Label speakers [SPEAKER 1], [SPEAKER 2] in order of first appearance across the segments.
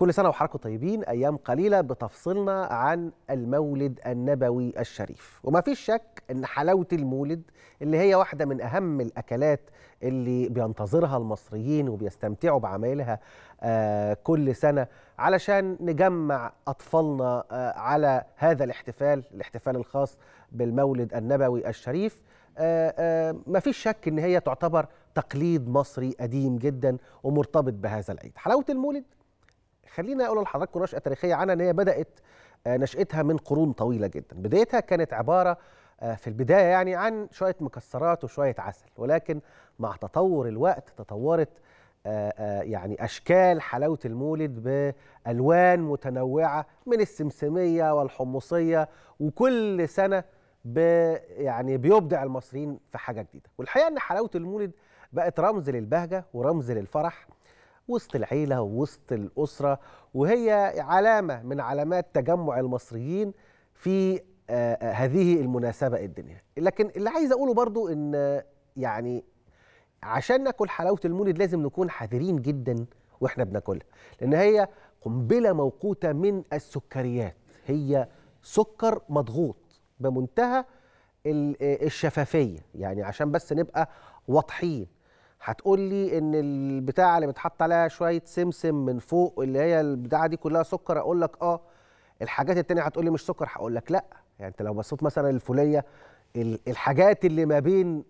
[SPEAKER 1] كل سنة وحضراتكم طيبين أيام قليلة بتفصلنا عن المولد النبوي الشريف وما فيش شك أن حلاوة المولد اللي هي واحدة من أهم الأكلات اللي بينتظرها المصريين وبيستمتعوا بعمايلها آه، كل سنة علشان نجمع أطفالنا آه، على هذا الاحتفال الاحتفال الخاص بالمولد النبوي الشريف آه، ما فيش شك ان هي تعتبر تقليد مصري قديم جدا ومرتبط بهذا العيد حلاوه المولد خلينا اقول لحضراتكم نشاه تاريخيه عنها ان هي بدات آه، نشاتها من قرون طويله جدا بدايتها كانت عباره آه، في البدايه يعني عن شويه مكسرات وشويه عسل ولكن مع تطور الوقت تطورت آه، يعني اشكال حلاوه المولد بالوان متنوعه من السمسميه والحمصيه وكل سنه يعني بيبدع المصريين في حاجه جديده والحقيقه ان حلاوه المولد بقت رمز للبهجه ورمز للفرح وسط العيلة ووسط الأسرة وهي علامة من علامات تجمع المصريين في آه، آه، هذه المناسبة الدينية لكن اللي عايز أقوله برضو إن يعني عشان ناكل حلاوة المولد لازم نكون حذرين جدا وإحنا بناكلها لأن هي قنبلة موقوتة من السكريات هي سكر مضغوط بمنتهى آه، الشفافية يعني عشان بس نبقى واضحين هتقول لي ان البتاعه اللي بتحط عليها شويه سمسم من فوق اللي هي البتاعه دي كلها سكر اقول لك اه الحاجات التانية هتقول لي مش سكر هقول لك لا يعني انت لو بصيت مثلا الفوليه الحاجات اللي ما بين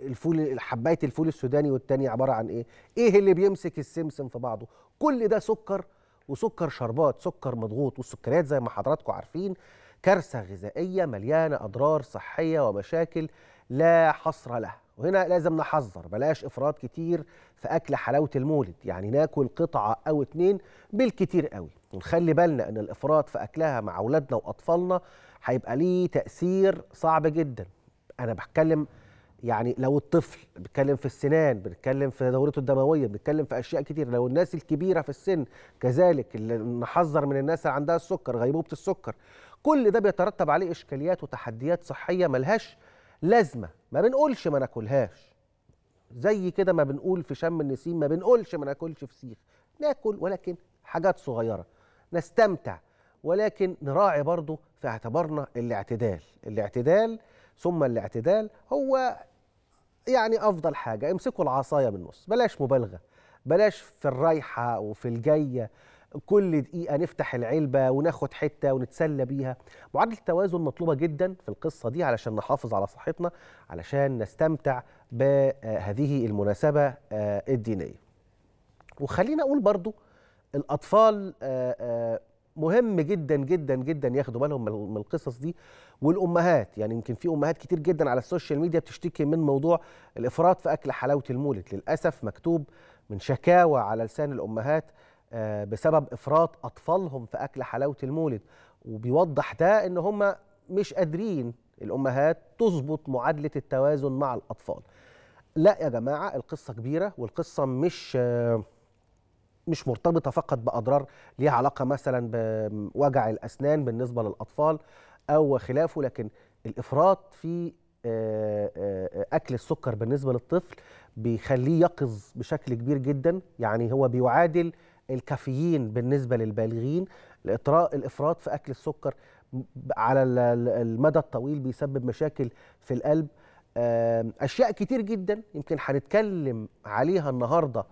[SPEAKER 1] الفول حبايه الفول السوداني والتاني عباره عن ايه ايه اللي بيمسك السمسم في بعضه كل ده سكر وسكر شربات سكر مضغوط والسكريات زي ما حضراتكم عارفين كارثه غذائيه مليانه اضرار صحيه ومشاكل لا حصر لها وهنا لازم نحذر بلاش افراط كتير في اكل حلاوه المولد يعني ناكل قطعه او اتنين بالكتير قوي ونخلي بالنا ان الافراط في اكلها مع اولادنا واطفالنا هيبقى ليه تاثير صعب جدا انا بتكلم يعني لو الطفل بنتكلم في السنان بنتكلم في دورته الدمويه بنتكلم في اشياء كتير لو الناس الكبيره في السن كذلك نحذر من الناس اللي عندها السكر غيبوبه السكر كل ده بيترتب عليه اشكاليات وتحديات صحيه ملهاش لازمه ما بنقولش ما ناكلهاش زي كده ما بنقول في شم النسيم ما بنقولش ما ناكلش في سيخ ناكل ولكن حاجات صغيره نستمتع ولكن نراعي برضه في اعتبارنا الاعتدال الاعتدال ثم الاعتدال هو يعني افضل حاجه امسكوا العصايه من النص بلاش مبالغه بلاش في الرايحه وفي الجايه كل دقيقة نفتح العلبة وناخد حتة ونتسلى بيها معادلة التوازن مطلوبة جدا في القصة دي علشان نحافظ على صحتنا علشان نستمتع بهذه المناسبة آه، الدينية وخلينا أقول برضو الأطفال آه، آه، مهم جدا جدا جدا ياخدوا بالهم من القصص دي والامهات يعني يمكن في امهات كتير جدا على السوشيال ميديا بتشتكي من موضوع الافراط في اكل حلاوه المولد للاسف مكتوب من شكاوى على لسان الامهات آه، بسبب افراط اطفالهم في اكل حلاوه المولد وبيوضح ده ان هم مش قادرين الامهات تظبط معادله التوازن مع الاطفال لا يا جماعه القصه كبيره والقصه مش آه، مش مرتبطه فقط باضرار ليها علاقه مثلا بوجع الاسنان بالنسبه للاطفال او خلافه لكن الافراط في آه، اكل السكر بالنسبه للطفل بيخليه يقظ بشكل كبير جدا يعني هو بيعادل الكافيين بالنسبه للبالغين الاطراء الافراط في اكل السكر على المدى الطويل بيسبب مشاكل في القلب اشياء كتير جدا يمكن هنتكلم عليها النهارده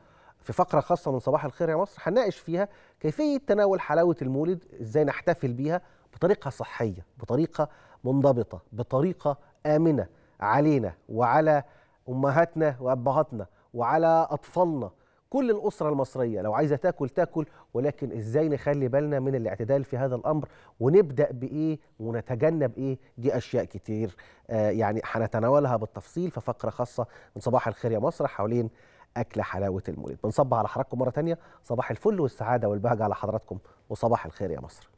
[SPEAKER 1] في فقره خاصه من صباح الخير يا مصر هنناقش فيها كيفيه تناول حلاوه المولد ازاي نحتفل بيها بطريقه صحيه بطريقه منضبطه بطريقه امنه علينا وعلى امهاتنا وابهاتنا وعلى اطفالنا كل الأسرة المصرية لو عايزة تاكل تاكل ولكن إزاي نخلي بالنا من الاعتدال في هذا الأمر ونبدأ بإيه ونتجنب إيه دي أشياء كتير آه يعني هنتناولها بالتفصيل في فقرة خاصة من صباح الخير يا مصر حوالين أكل حلاوة المولد بنصب على حضراتكم مرة تانية صباح الفل والسعادة والبهجة على حضراتكم وصباح الخير يا مصر